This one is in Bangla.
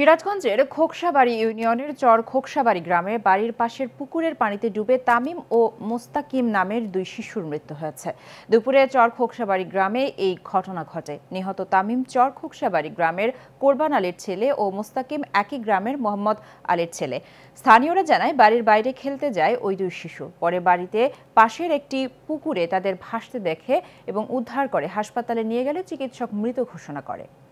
সিরাজগঞ্জের খোকসাবাড়ি ইউনিয়নের চর খোকসাবাড়ি গ্রামে বাড়ির পাশের পুকুরের পানিতে ডুবে তামিম ও মোস্তাকিম নামের দুই শিশুর মৃত্যু হয়েছে দুপুরে চর খোকসাবাড়ি গ্রামে এই ঘটনা ঘটে নিহত তামিম চর খোকসাবাড়ি গ্রামের কোরবান আলীর ছেলে ও মোস্তাকিম একই গ্রামের মোহাম্মদ আলীর ছেলে স্থানীয়রা জানায় বাড়ির বাইরে খেলতে যায় ওই দুই শিশু পরে বাড়িতে পাশের একটি পুকুরে তাদের ভাসতে দেখে এবং উদ্ধার করে হাসপাতালে নিয়ে গেলে চিকিৎসক মৃত ঘোষণা করে